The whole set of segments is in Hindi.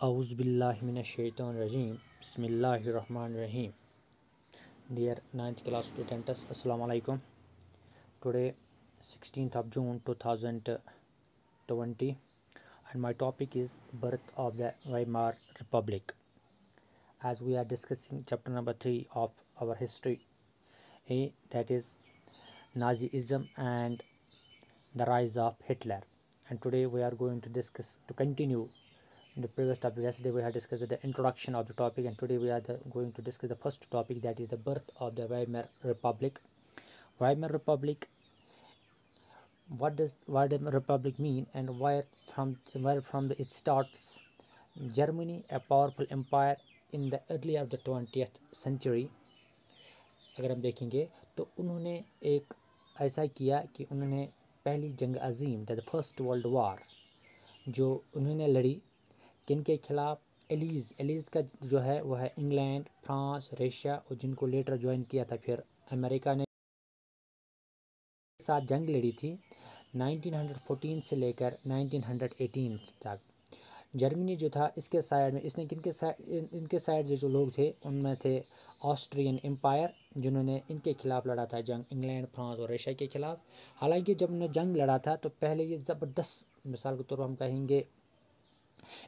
Auzubillahiminashaitanirajim Bismillahirrahmanirrahim Dear 9th class students Assalamu alaikum Today 16th of June 2020 and my topic is birth of the Weimar Republic as we are discussing chapter number 3 of our history a that is Nazism and the rise of Hitler and today we are going to discuss to continue in the previous topic yesterday we had discussed the introduction of the topic and today we are the, going to discuss the first topic that is the birth of the Weimar Republic Weimar Republic what does Weimar Republic mean and where from where from it starts Germany a powerful empire in the early of the 20th century अगर हम देखेंगे तो उन्होंने एक ऐसा किया कि उन्होंने पहली जंग अजीम द फर्स्ट वर्ल्ड वार जो उन्होंने लड़ी किन के खिलाफ एलीज एलीज का जो है वह है इंग्लैंड फ्रांस रशिया और जिनको लेटर ज्वाइन किया था फिर अमेरिका ने साथ जंग लड़ी थी 1914 से लेकर 1918 तक जर्मनी जो था इसके साइड में इसने किन के साइड इनके साइड से जो लोग थे उनमें थे ऑस्ट्रियन एम्पायर जिन्होंने इनके खिलाफ लड़ा था जंग इंग्लैंड फ्रांस और रशिया के खिलाफ हालांकि जब उन्होंने जंग लड़ा था तो पहले ये ज़बरदस्त मिसाल के तौर पर हम कहेंगे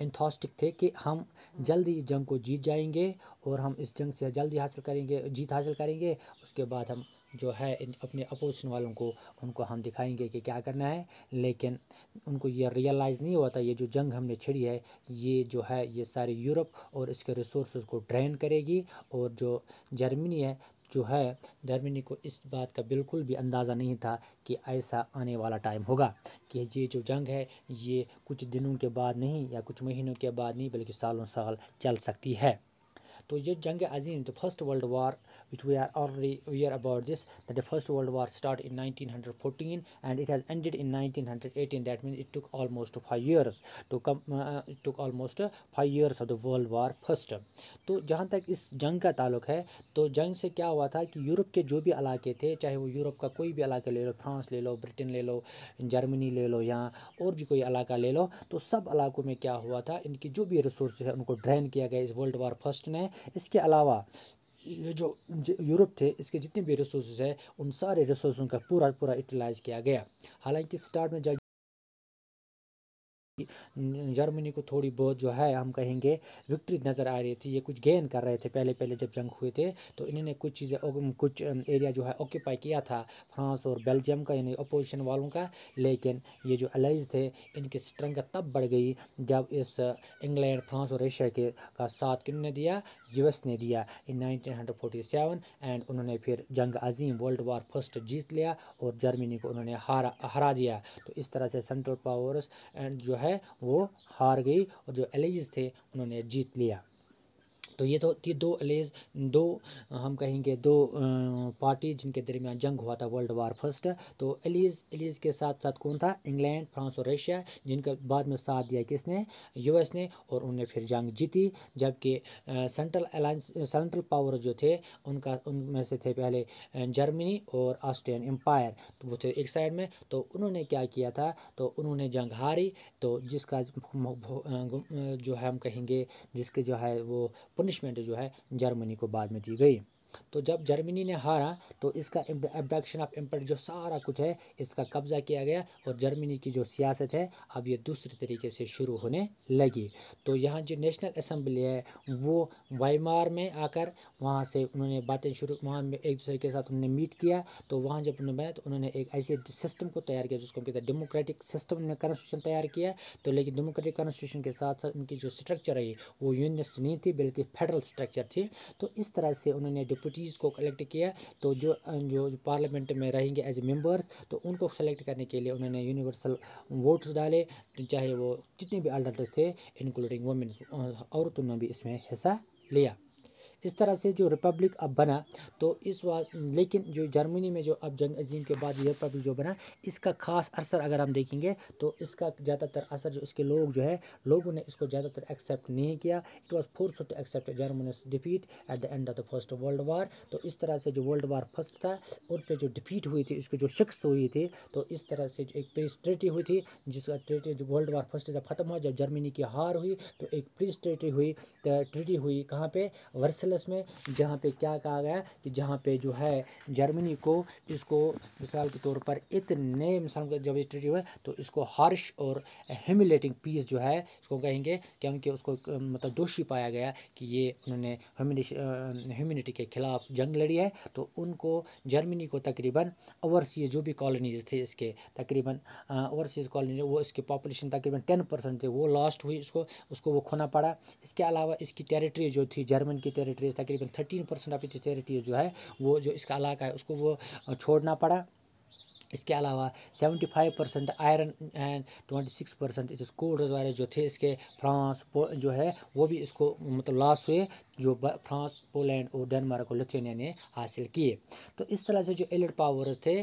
इंथॉस्टिक थे कि हम जल्द ही जंग को जीत जाएंगे और हम इस जंग से जल्दी हासिल करेंगे जीत हासिल करेंगे उसके बाद हम जो है अपने अपोजिशन वालों को उनको हम दिखाएंगे कि क्या करना है लेकिन उनको ये रियलाइज़ नहीं हुआ था ये जो जंग हमने छिड़ी है ये जो है ये सारे यूरोप और इसके रिसोर्स को ड्रेन करेगी और जो जर्मनी है जो है धर्मिनी को इस बात का बिल्कुल भी अंदाज़ा नहीं था कि ऐसा आने वाला टाइम होगा कि ये जो जंग है ये कुछ दिनों के बाद नहीं या कुछ महीनों के बाद नहीं बल्कि सालों साल चल सकती है तो ये जंग अजीम the first world war which we are already we about this the first world war start in 1914 and it has ended in 1918 that mean it took almost five years to come took almost five years of the world war first तो जहाँ तक इस जंग का ताल्लुक है तो जंग से क्या हुआ था कि यूरोप के जो भी इलाके थे चाहे वो यूरोप का कोई भी इलाका ले लो फ्रांस ले लो ब्रिटेन ले लो जर्मनी ले लो या और भी कोई इलाका ले लो तो सब इलाकों में क्या हुआ था इनकी जो भी रिसोर्स है उनको ड्रेन किया गया इस वर्ल्ड वार फर्स्ट ने इसके अलावा ये जो यूरोप थे इसके जितने भी रिसोर्स है उन सारे रिसोर्सों का पूरा पूरा यूटिलाइज किया गया हालांकि स्टार्ट में जर्मनी को थोड़ी बहुत जो है हम कहेंगे विक्ट्री नज़र आ रही थी ये कुछ गेन कर रहे थे पहले पहले जब जंग हुए थे तो इन्होंने कुछ चीज़ें कुछ एरिया जो है ऑक्यूपाई किया था फ्रांस और बेल्जियम का यानी अपोजिशन वालों का लेकिन ये जो अलाइज थे इनकी स्ट्रेंथ तब बढ़ गई जब इस इंग्लैंड फ्रांस और रशिया के का साथ किन ने दिया यूएस ने दिया इन नाइनटीन एंड उन्होंने फिर जंग अजीम वर्ल्ड वार फर्स्ट जीत लिया और जर्मनी को उन्होंने हरा दिया तो इस तरह से सेंट्रल पावर्स एंड जो है है वो हार गई और जो एलिज थे उन्होंने जीत लिया तो ये तो ये दो अलेज दो हम कहेंगे दो पार्टी जिनके दरमियान जंग हुआ था वर्ल्ड वार फर्स्ट तो एलिज एलिज के साथ साथ कौन था इंग्लैंड फ्रांस और रशिया जिनका बाद में साथ दिया किसने यूएस ने और उन्होंने फिर जंग जीती जबकि सेंट्रल अलायंस सेंट्रल पावर जो थे उनका उनमें से थे पहले जर्मनी और ऑस्ट्रियन एम्पायर तो वो थे एक साइड में तो उन्होंने क्या किया था तो उन्होंने जंग हारी तो जिसका जो है हम कहेंगे जिसके जो है वो पुनिश पनिशमेंट जो है जर्मनी को बाद में दी गई तो जब जर्मनी ने हारा तो इसका एबडक्शन ऑफ एम्पायर जो सारा कुछ है इसका कब्ज़ा किया गया और जर्मनी की जो सियासत है अब ये दूसरे तरीके से शुरू होने लगी तो यहाँ जो नेशनल असम्बली है वो वाइमार में आकर वहाँ से उन्होंने बातें शुरू वहाँ में एक दूसरे के साथ उन्होंने मीट किया तो वहाँ जब उन्होंने बनाया तो उन्होंने एक ऐसे सिस्टम को तैयार किया जिसको कहते हैं डेमोक्रेटिक सिस्टम उन्होंने कॉन्स्टिट्यूशन तैयार किया तो लेकिन डेमोक्रेटिक कॉन्स्टिट्यूशन के साथ साथ उनकी जो स्ट्रक्चर रही वो यूनिस्ट नहीं थी बल्कि फेडरल स्ट्रक्चर थी तो इस तरह से उन्होंने डिप्यूटीज़ को कलेक्ट किया तो जो जो, पार्लियामेंट में रहेंगे एज मेम्बर्स तो उनको सेलेक्ट करने के लिए उन्होंने यूनिवर्सल वोट्स डाले तो चाहे वो जितने भी अल्टर्स थे इंक्लूडिंग वुमेन औरतों ने भी इसमें हिस्सा लिया इस तरह से जो रिपब्लिक अब बना तो इस लेकिन जो जर्मनी में जो अब जंग अजीम के बाद रिपब्लिक जो बना इसका ख़ास असर अगर हम देखेंगे तो इसका ज़्यादातर असर जो इसके लोग जो है लोगों ने इसको ज़्यादातर एक्सेप्ट नहीं किया it was force to accept Germany defeat at the end of the first world war तो इस तरह से जो वर्ल्ड वार फर्स्ट था उन पर जो डिफीट हुई थी उसकी जो शिक्ष हुई थी तो इस तरह से जो एक प्रेस ट्रेटी हुई थी जिसका ट्रेटी जो वर्ल्ड वार फर्स्ट जब ख़त्म हुआ जब जर्मनी की हार हुई तो एक प्रेस ट्रेटी हुई ट्रेटी हुई कहाँ पर वर्सल आर्टिकल्स में जहाँ पे क्या कहा गया कि जहाँ पे जो है जर्मनी को इसको मिसाल के तौर पर इतने मिसाल जब ट्रीटी हुआ तो इसको हार्श और ह्यूमिलेटिंग पीस जो है इसको कहेंगे क्योंकि उसको मतलब दोषी पाया गया कि ये उन्होंने ह्यूमिनिटी के खिलाफ जंग लड़ी है तो उनको जर्मनी को तकरीबन ओवरसीज जो भी कॉलोनीज थे इसके तकरीबन ओवरसीज कॉलोनी वो इसके पॉपुलेशन तकरीबन टेन परसेंट थे वो लॉस्ट हुई इसको उसको वो खोना पड़ा इसके अलावा इसकी टेरिटरी जो थी जर्मन की टेरिटरी इंक्रीज था करीबन थर्टीन परसेंट ऑफ चैरिटी जो है वो जो इसका इलाका है उसको वो छोड़ना पड़ा इसके अलावा 75 परसेंट आयरन एंड 26 परसेंट इस कोल्ड वगैरह जो थे इसके फ्रांस जो है वो भी इसको मतलब लॉस हुए जो फ्रांस पोलैंड और डेनमार्क और लिथुनिया ने हासिल किए तो इस तरह से जो एलिट पावर्स थे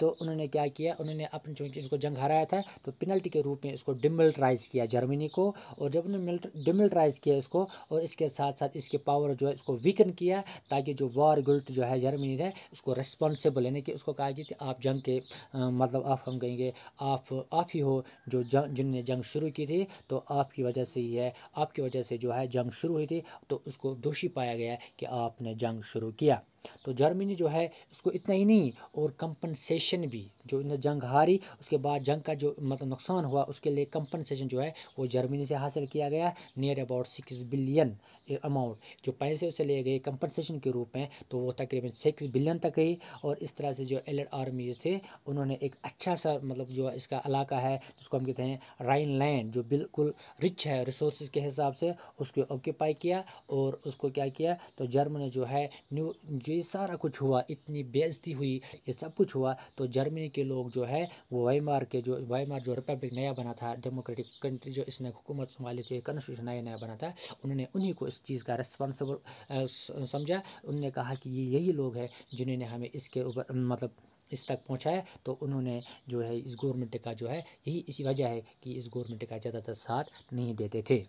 तो उन्होंने क्या किया उन्होंने अपने चूँकि इसको जंग हराया था तो पेनल्टी के रूप में इसको डिमिल्ट्राइज किया जर्मनी को और जब उन्होंने डिमिल्ट्राइज किया इसको और इसके साथ साथ इसके पावर जो है इसको वीकन किया ताकि जो वॉर गुल्ट जो है जर्मनी है उसको रिस्पॉन्सिबल यानी कि उसको कहा कि आप जंग के आ, मतलब आप हम कहेंगे आप आप ही हो जो जंग जिनने जंग शुरू की थी तो आपकी वजह से ही है आपकी वजह से जो है जंग शुरू हुई थी तो उसको दोषी पाया गया कि आपने जंग शुरू किया तो जर्मनी जो है उसको इतना ही नहीं और कंपनसेशन भी जो जंग हारी उसके बाद जंग का जो मतलब नुकसान हुआ उसके लिए कंपनसेशन जो है वो जर्मनी से हासिल किया गया near about six billion amount जो पैसे उसे लिए गए कंपनसेशन के रूप में तो वो तकरीबन सिक्स बिलियन तक गई और इस तरह से जो एलड आर्मीज थे उन्होंने एक अच्छा सा मतलब जो इसका इलाका है जिसको हम कहते हैं राइन लैंड जो बिल्कुल रिच है रिसोर्स के हिसाब से उसको ऑक्यूपाई किया और उसको क्या किया तो जर्मन जो है न्यू जो ये सारा कुछ हुआ इतनी बेजती हुई ये सब कुछ हुआ तो जर्मनी के लोग जो है वो वाईमार के जो वाईमार जो रिपब्लिक नया बना था डेमोक्रेटिक कंट्री जो इसने हुकूमत संभाली थी कॉन्स्टिट्यूशन नया नया बना था उन्होंने उन्हीं को इस चीज़ का रिस्पॉन्सिबल समझा उन्होंने कहा कि ये यही लोग हैं जिन्होंने हमें इसके ऊपर मतलब इस तक है तो उन्होंने जो है इस गवर्नमेंट का जो है यही इसी वजह है कि इस गवर्नमेंट का ज़्यादातर साथ नहीं देते थे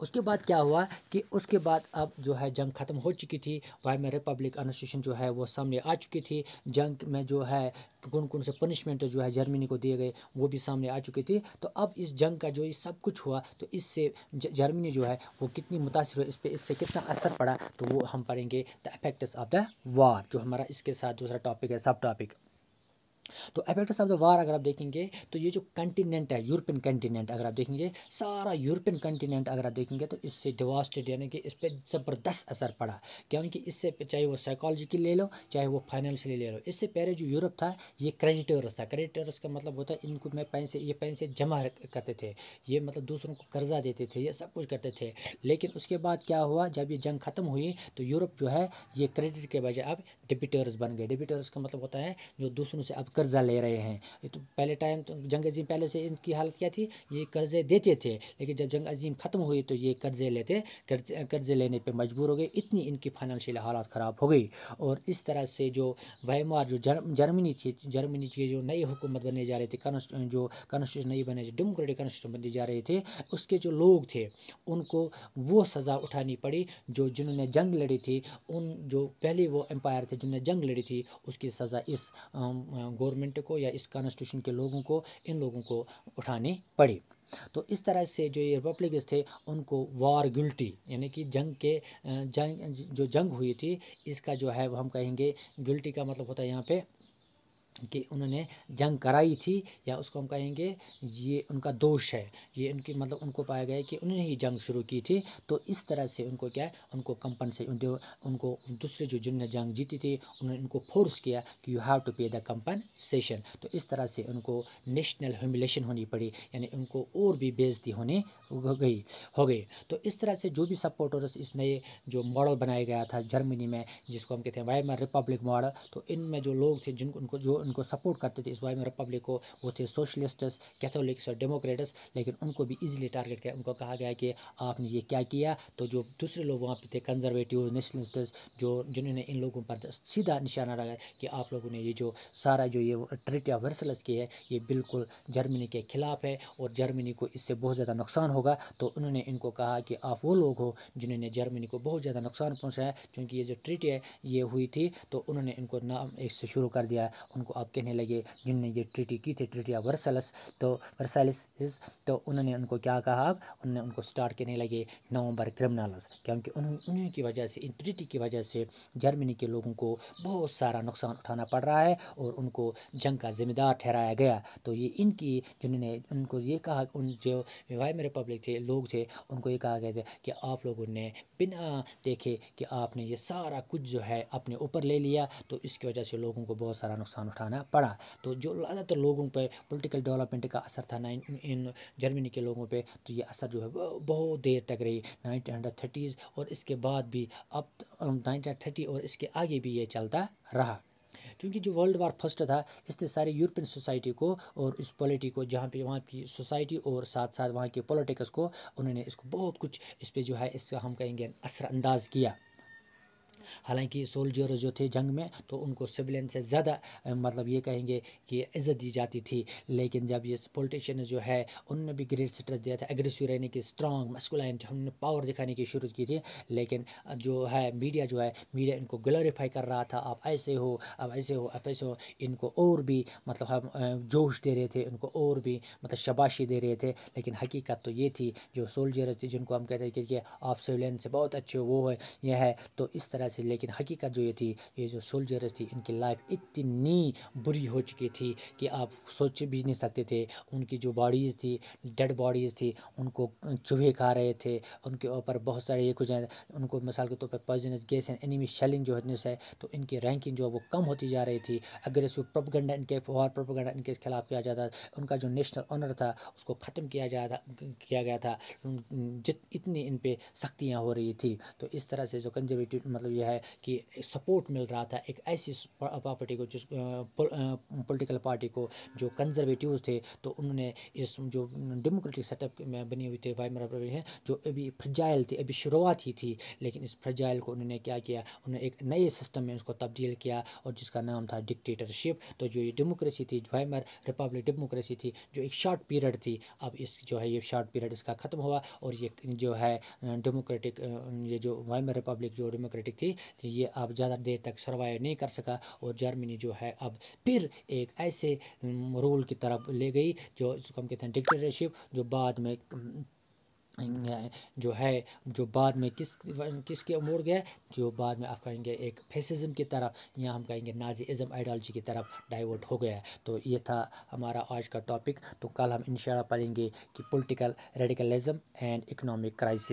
उसके बाद क्या हुआ कि उसके बाद अब जो है जंग ख़त्म हो चुकी थी में रिपब्लिक अनुस्टीट्यूशन जो है वो सामने आ चुकी थी जंग में जो है कौन कौन से पनिशमेंट जो है जर्मनी को दिए गए वो भी सामने आ चुकी थी तो अब इस जंग का जो ये सब कुछ हुआ तो इससे जर्मनी जो है वो कितनी मुतासर हुई इस पर इससे कितना असर पड़ा तो वो हम पढ़ेंगे the effects of the war जो हमारा इसके साथ दूसरा टॉपिक है सब टॉपिक तो अफेक्ट्स ऑफ द वार अगर आप देखेंगे तो ये जो कंटिनेंट है यूरोपियन कंटिनेंट अगर आप देखेंगे सारा यूरोपियन कंटिनेंट अगर आप देखेंगे तो इससे डिवास्टेड यानी कि इस पर ज़बरदस्त असर पड़ा क्योंकि इससे चाहे वो साइकोलॉजिकली ले लो चाहे वो फाइनेंशियली ले लो इससे पहले जो यूरोप था ये क्रेडिटर्स था क्रेडिटर्स का मतलब होता है इनको मैं पैसे ये पैसे जमा करते थे ये मतलब दूसरों को कर्जा देते थे ये सब कुछ करते थे लेकिन उसके बाद क्या हुआ जब ये जंग ख़त्म हुई तो यूरोप जो है ये क्रेडिट के बजाय अब डिबिटर्स बन गए डिबिटर्स का मतलब होता है जो दूसरों से अब कर्ज़ा ले रहे हैं तो पहले टाइम तो जंग अजीम पहले से इनकी हालत क्या थी ये कर्ज़े देते थे लेकिन जब जंग अजीम ख़त्म हुई तो ये कर्ज़े लेते कर्ज़े लेने पर मजबूर हो गए इतनी इनकी फाइनेंशियल हालत ख़राब हो गई और इस तरह से जो वैमार जो जर्मनी थी जर्मनी की जो नई हुकूमत बनने जा रही थी जो कॉन्स्टिट्यूशन नई बने डेमोक्रेटिक कॉन्स्टिट्यूशन बनने जा रहे थे उसके जो लोग थे उनको वो सज़ा उठानी पड़ी जो जिन्होंने जंग लड़ी थी उन जो पहले वो एम्पायर थे जिन्होंने जंग लड़ी थी उसकी सज़ा इस गो गवर्नमेंट को या इस कॉन्स्टिट्यूशन के लोगों को इन लोगों को उठानी पड़ी तो इस तरह से जो ये रिपब्लिक थे उनको वार गिल्टी यानी कि जंग के जंग जो जंग हुई थी इसका जो है वो हम कहेंगे गिल्टी का मतलब होता है यहाँ पे कि उन्होंने जंग कराई थी या उसको हम कहेंगे ये उनका दोष है ये उनकी मतलब उनको पाया गया कि उन्होंने ही जंग शुरू की थी तो इस तरह से उनको क्या है उनको कंपनसेट उनको उनको दूसरे जो जिनने जंग जीती थी उन्होंने उनको फोर्स किया कि you have to pay the compensation तो इस तरह से उनको नेशनल ह्यूमिलेशन होनी पड़ी यानी उनको और भी बेजती होने हो गई हो गई तो इस तरह से जो भी सपोर्टर्स इस नए जो मॉडल बनाया गया था जर्मनी में जिसको हम कहते हैं वाइमर रिपब्लिक मॉडल तो इनमें जो लोग थे जिनको उनको जो उनको सपोर्ट करते थे इस वाई में रिपब्लिक को वो थे सोशलिस्ट्स कैथोलिक्स और डेमोक्रेट्स लेकिन उनको भी ईजिली टारगेट किया उनको कहा गया कि आपने ये क्या किया तो जो दूसरे लोग वहाँ पर थे कंजर्वेटिव नेशनलिस्ट्स जो जिन्होंने इन लोगों पर सीधा निशाना लगाया कि आप लोगों ने ये जो सारा जो ये ट्रिटी ऑफ वर्सलस की है ये बिल्कुल जर्मनी के ख़िलाफ़ है और जर्मनी को इससे बहुत ज़्यादा नुकसान होगा तो उन्होंने इनको कहा कि आप वो लोग हो जिन्होंने जर्मनी को बहुत ज़्यादा नुकसान पहुँचाया क्योंकि ये जो ट्रिटी है ये हुई थी तो उन्होंने इनको नाम इससे शुरू कर दिया उनको आप कहने लगे जिनने ये ट्रीटी की थी ऑफ वर्सलस तो वर्सलिस तो उन्होंने उनको क्या कहा उन्होंने उनको स्टार्ट कहने लगे नवंबर क्रिमिनल्स क्योंकि उन्हीं की वजह से इन ट्रीटी की वजह से जर्मनी के लोगों को बहुत सारा नुकसान उठाना पड़ रहा है और उनको जंग का जिम्मेदार ठहराया गया तो ये इनकी जिन्होंने उनको ये कहा उन जो वाइम रिपब्लिक थे लोग थे उनको ये कहा गया था कि आप लोगों ने बिना देखे कि आपने ये सारा कुछ जो है अपने ऊपर ले लिया तो इसकी वजह से लोगों को बहुत सारा नुकसान उठाना उठाना पड़ा तो जो ज़्यादातर लोगों पर पोलिटिकल डेवलपमेंट का असर था नाइन इन जर्मनी के लोगों पर तो ये असर जो है बहुत देर तक रही नाइनटीन हंड्रेड थर्टीज़ और इसके बाद भी अब नाइनटीन थर्टी और इसके आगे भी ये चलता रहा क्योंकि जो वर्ल्ड वार फर्स्ट था इसने सारे यूरोपियन सोसाइटी को और इस पॉलिटी को जहाँ पे वहाँ की सोसाइटी और साथ साथ वहाँ के पॉलिटिक्स को उन्होंने इसको बहुत कुछ इस पर जो है इसका हम कहेंगे असरानंदाज किया हालांकि सोल्जर जो थे जंग में तो उनको सिविलियन से ज़्यादा मतलब ये कहेंगे कि इज़्ज़त दी जाती थी लेकिन जब ये पोलिटिशन जो है उनने भी ग्रेट स्ट्रेस दिया था एग्रेसिव रहने की स्ट्रॉन्ग मस्कुलाइन उन्होंने पावर दिखाने की शुरू की थी लेकिन जो है मीडिया जो है मीडिया इनको ग्लोरीफाई कर रहा था आप ऐसे हो अब ऐसे हो आप ऐसे हो इनको और भी मतलब हम जोश दे रहे थे उनको और भी मतलब शबाशी दे रहे थे लेकिन हकीकत तो ये थी जो सोल्जर थे जिनको हम कहते हैं कि आप सिविलियन से बहुत अच्छे वो है यह है तो इस तरह से लेकिन हकीकत जो ये थी ये जो सोल्जर्स थी इनकी लाइफ इतनी बुरी हो चुकी थी कि आप सोच भी नहीं सकते थे उनकी जो बॉडीज़ थी डेड बॉडीज़ थी उनको चूहे खा रहे थे उनके ऊपर बहुत सारे ये कुछ उनको मिसाल के तौर पर poisonous gas and enemy shelling जो है तो इनकी रैंकिंग जो है वो कम होती जा रही थी अग्रेसिव प्रोपगंडा इनके वॉर प्रोपगंडा इनके खिलाफ किया जाता उनका जो नेशनल ऑनर था उसको ख़त्म किया जा किया गया था जित इतनी इन पर सख्तियाँ हो रही थी तो इस तरह से जो कंजर्वेटिव मतलब यह है कि सपोर्ट मिल रहा था एक ऐसी प्रॉपर्टी को जिस पॉलिटिकल पार्टी को जो कंजर्वेटिव थे तो उन्होंने इस जो डेमोक्रेटिक सेटअप में बनी हुई थे वाई हैं जो अभी फ्रजाइल थी अभी शुरुआत ही थी लेकिन इस फ्रजाइल को उन्होंने क्या किया उन्होंने एक नए सिस्टम में उसको तब्दील किया और जिसका नाम था डिक्टेटरशिप तो जो ये डेमोक्रेसी थी वाइमर रिपब्लिक डेमोक्रेसी थी जो एक शॉर्ट पीरियड थी अब इस जो है ये शॉर्ट पीरियड इसका ख़त्म हुआ और ये जो है डेमोक्रेटिक ये जो वाइमर रिपब्लिक जो डेमोक्रेटिक थी तो ये अब ज़्यादा देर तक सर्वाइव नहीं कर सका और जर्मनी जो है अब फिर एक ऐसे रूल की तरफ ले गई जो इसको हम कहते हैं डिक्टेटरशिप जो बाद में जो है जो बाद में किस किसके मोड़ गया जो बाद में आप कहेंगे एक फेसिज्म की तरफ या हम कहेंगे नाजी इज़म आइडियोलॉजी की तरफ डाइवर्ट हो गया तो ये था हमारा आज का टॉपिक तो कल हम इन पढ़ेंगे कि political radicalism and economic crisis